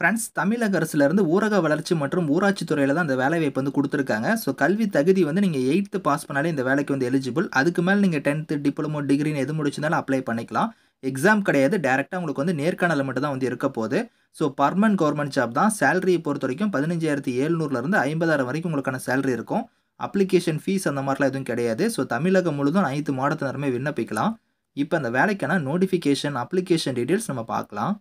Friends தமிழக அரசுலேருந்து ஊரக வளர்ச்சி மற்றும் ஊராட்சி துறையில் தான் அந்த வேலைவாய்ப்பு வந்து கொடுத்துருக்காங்க ஸோ கல்வி தகுதி வந்து நீங்கள் எயித்து பாஸ் பண்ணாலே இந்த வேலைக்கு வந்து எலிஜிபிள் அதுக்கு மேலே நீங்கள் டென்த்து டிப்ளமோ டிகிரின்னு எது முடிச்சிருந்தாலும் அப்ளை பண்ணிக்கலாம் எக்ஸாம் கிடையாது டேரெக்டாக உங்களுக்கு வந்து நேர்காணல் மட்டும் தான் வந்து இருக்க போகுது ஸோ பர்மன் கவர்மெண்ட் ஜாப் தான் சேலரியை பொறுத்த வரைக்கும் பதினஞ்சாயிரத்தி ஏழ்நூறுலேருந்து ஐம்பதாயிரம் வரைக்கும் உங்களுக்கான சேலரி இருக்கும் அப்ளிகேஷன் ஃபீஸ் அந்த மாதிரிலாம் எதுவும் கிடையாது ஸோ தமிழகம் முழுதும் அனைத்து மாடத்தினருமே விண்ணப்பிக்கலாம் இப்போ அந்த வேலைக்கான நோட்டிஃபிகேஷன் அப்ளிகேஷன் டீட்டெயில்ஸ் நம்ம பார்க்கலாம்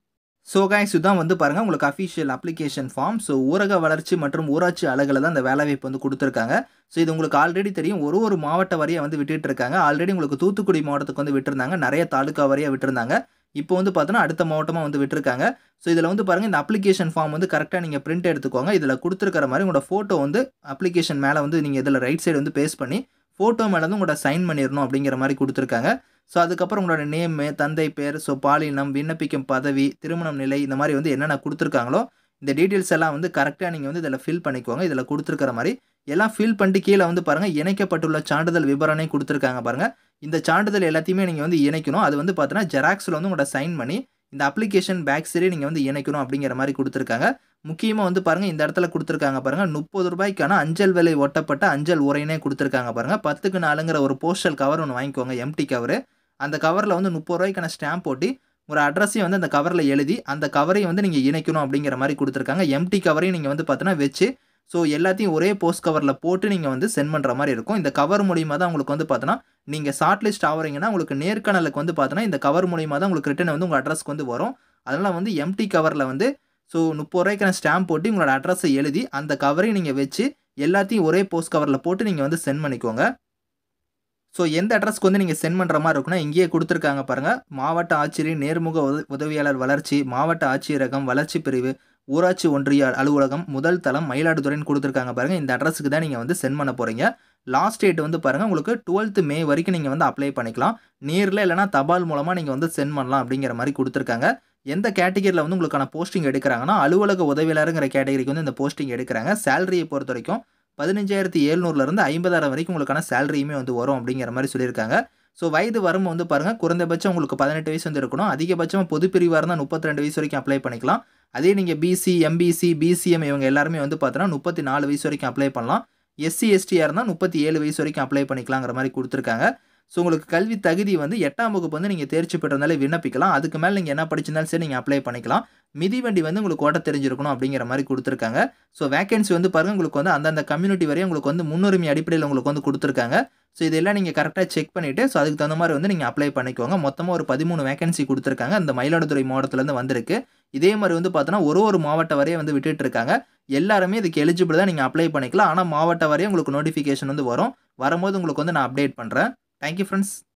ஸோ கைஸ் இதுதான் வந்து பாருங்கள் உங்களுக்கு அஃபீஷியல் அப்ளிகேஷன் ஃபார்ம் ஸோ ஊரக வளர்ச்சி மற்றும் ஊராட்சி அலகில் தான் இந்த வேலைவாய்ப்பு வந்து கொடுத்துருக்காங்க ஸோ இது உங்களுக்கு ஆல்ரெடி தெரியும் ஒரு ஒரு மாவட்ட வரியை வந்து விட்டுட்டு இருக்காங்க ஆல்ரெடி உங்களுக்கு தூத்துக்குடி மாவட்டத்துக்கு வந்து விட்டுருந்தாங்க நிறைய தாலுக்கா வரையாக விட்டுருந்தாங்க இப்போ வந்து பார்த்தோன்னா அடுத்த மாவட்டமாக வந்து விட்டுருக்காங்க ஸோ இதில் வந்து பாருங்கள் இந்த அப்ளிகேஷன் ஃபார்ம் வந்து கரெக்டாக நீங்கள் பிரிண்ட் எடுத்துக்கோங்க இதில் கொடுத்துருக்கிற மாதிரி உங்களோட ஃபோட்டோ வந்து அப்ளிகேஷன் மேலே வந்து நீங்கள் இதில் ரைட் சைடு வந்து பேஸ் பண்ணி ஃபோட்டோ மேலே வந்து உங்களோட சைன் பண்ணிடணும் அப்படிங்கிற மாதிரி கொடுத்துருக்காங்க ஸோ அதுக்கப்புறம் உங்களோட நேமு தந்தை பேர் ஸோ பாலினம் விண்ணப்பிக்கும் பதவி திருமணம் நிலை இந்த மாதிரி வந்து என்னென்ன கொடுத்துருக்காங்களோ இந்த டீட்டெயில்ஸ் எல்லாம் வந்து கரெக்டாக நீங்கள் வந்து இதில் ஃபில் பண்ணிக்கோங்க இதில் கொடுத்துருக்கிற மாதிரி எல்லாம் ஃபில் பண்ணிட்டு கீழே வந்து பாருங்கள் இணைக்கப்பட்டுள்ள சான்றிதழ் விவரணையும் கொடுத்துருக்காங்க பாருங்கள் இந்த சான்றிதழ் எல்லாத்தையுமே நீங்கள் வந்து இணைக்கணும் அது வந்து பார்த்தீங்கன்னா ஜெராக்ஸில் வந்து உங்களோட சைன் பண்ணி இந்த அப்ளிகேஷன் பேக் சரி நீங்கள் வந்து இணைக்கணும் அப்படிங்கிற மாதிரி கொடுத்துருக்காங்க முக்கியமாக வந்து பாருங்கள் இந்த இடத்துல கொடுத்துருக்காங்க பாருங்கள் முப்பது ரூபாய்க்கான அஞ்சல் விலை ஒட்டப்பட்ட அஞ்சல் உரையினே கொடுத்துருக்காங்க பாருங்கள் பத்துக்கு நாலுங்கிற ஒரு போஸ்டல் கவர் ஒன்று வாங்கிக்கோங்க எம்டி கவர் அந்த கவரில் வந்து முப்பது ரூபாய்க்கான ஸ்டாம்ப் போட்டி ஒரு அட்ரஸையும் வந்து அந்த கவரில் எழுதி அந்த கவரையும் வந்து நீங்கள் இணைக்கணும் அப்படிங்கிற மாதிரி கொடுத்துருக்காங்க எம்டி கவரையும் நீங்கள் வந்து பார்த்தீங்கன்னா வச்சு ஸோ எல்லாத்தையும் ஒரே போஸ்ட் கவரில் போட்டு நீங்கள் வந்து சென்ட் பண்ணுற மாதிரி இருக்கும் இந்த கவர் மூலியமாக தான் உங்களுக்கு வந்து பார்த்தோன்னா நீங்கள் ஷார்ட் லிஸ்ட் ஆகிறீங்கன்னா உங்களுக்கு நேர்காணலுக்கு வந்து பார்த்தோன்னா இந்த கவர் மூலியமாக தான் உங்களுக்கு ரிட்டன் வந்து உங்கள் அட்ரஸ்க்கு வந்து வரும் அதனால் வந்து எம்டி கவரில் வந்து ஸோ முப்பது ரூபாய்க்கான ஸ்டாம்ப் போட்டு உங்களோட அட்ரஸை எழுதி அந்த கவரையும் நீங்கள் வச்சு எல்லாத்தையும் ஒரே போஸ்ட் கவரில் போட்டு நீங்கள் வந்து சென்ட் பண்ணிக்கோங்க ஸோ எந்த அட்ரஸ்க்கு வந்து நீங்கள் சென்ட் பண்ணுற மாதிரி இருக்குன்னா இங்கேயே கொடுத்துருக்காங்க பாருங்கள் மாவட்ட ஆட்சியரின் நேர்முக உதவியாளர் வளர்ச்சி மாவட்ட ஆட்சியரகம் வளர்ச்சி பிரிவு ஊராட்சி ஒன்றிய அலுவலகம் முதல் தளம் மயிலாடுதுறைன்னு கொடுத்துருக்காங்க பாருங்கள் இந்த அட்ரஸுக்கு தான் நீங்கள் வந்து சென்ட் பண்ண போகிறீங்க லாஸ்ட் டேட் வந்து பாருங்கள் உங்களுக்கு டுவெல்த்து மே வரைக்கும் நீங்கள் வந்து அப்ளை பண்ணிக்கலாம் நேரில் இல்லைனா தபால் மூலமாக நீங்கள் வந்து சென்ட் பண்ணலாம் அப்படிங்கிற மாதிரி கொடுத்துருக்காங்க எந்த கேட்டகரியில் வந்து உங்களுக்கான போஸ்டிங் எடுக்கிறாங்கன்னா அலுவலக உதவியாளருங்கிற கேட்டகரிக்கு வந்து இந்த போஸ்டிங் எடுக்கிறாங்க சேலரியை பொறுத்த வரைக்கும் பதினஞ்சாயிரத்தி எழுநூறுலேருந்து ஐம்பதாயிரம் வரைக்கும் உங்களுக்கான சேலரியுமே வந்து வரும் அப்படிங்கிற மாதிரி சொல்லியிருக்காங்க ஸோ வயது வரும் வந்து பாருங்கள் குறைந்தபட்சம் உங்களுக்கு பதினெட்டு வயசு வந்து இருக்கணும் அதிகபட்சமாக பொது பிரிவாக இருந்தால் முப்பத்தி ரெண்டு வயசு வரைக்கும் அப்ளை பண்ணிக்கலாம் அதே நீங்கள் பிசி எம்பிசி பிசிஎம் இவங்க எல்லாருமே வந்து பார்த்தோன்னா முப்பத்தி நாலு வயசு வரைக்கும் அப்ளை பண்ணலாம் எஸ்சி எஸ்டியாக இருந்தால் முப்பத்தி ஏழு வயசு வரைக்கும் அப்ளை பண்ணிக்கலாங்கிற மாதிரி கொடுத்துருக்காங்க ஸோ உங்களுக்கு கல்வி தகுதி வந்து எட்டாம் வகுப்பு வந்து நீங்கள் தேர்ச்சி பெற்றனால விண்ணப்பிக்கலாம் அதுக்கு மேலே நீங்கள் என்ன படிச்சிருந்தாலும் சரி நீங்கள் அப்ளை பண்ணிக்கலாம் மிதிவண்டி வந்து உங்களுக்கு ஓட்ட தெரிஞ்சிருக்கணும் அப்படிங்கிற மாதிரி கொடுத்துருக்காங்க ஸோ வேகன்சி வந்து பாருங்கள் உங்களுக்கு வந்து அந்தந்த கம்யூனிட்டி வரையும் உங்களுக்கு வந்து முன்னுரிமை அடிப்படையில் உங்களுக்கு வந்து கொடுத்துருக்காங்க ஸோ இதெல்லாம் நீங்கள் கரெக்டாக செக் பண்ணிவிட்டு ஸோ அதுக்கு தகுந்த மாதிரி வந்து நீங்கள் அப்ளை பண்ணிக்கோங்க மொத்தமாக ஒரு பதிமூணு வேகன்சி கொடுத்துருக்காங்க அந்த மயிலாடுதுறை மாவட்டத்துலேருந்து வந்திருக்கு இதே மாதிரி வந்து பார்த்தோன்னா ஒரு ஒரு மாவட்ட வரையே வந்து விட்டுட்டு இருக்காங்க எல்லாருமே இதுக்கு எலிஜிபிள் தான் நீங்கள் அப்ளை பண்ணிக்கலாம் ஆனால் மாவட்ட வரையும் உங்களுக்கு நோட்டிஃபிகேஷன் வந்து வரும் வரும்போது உங்களுக்கு வந்து நான் அப்டேட் பண்ணுறேன் Thank you, friends.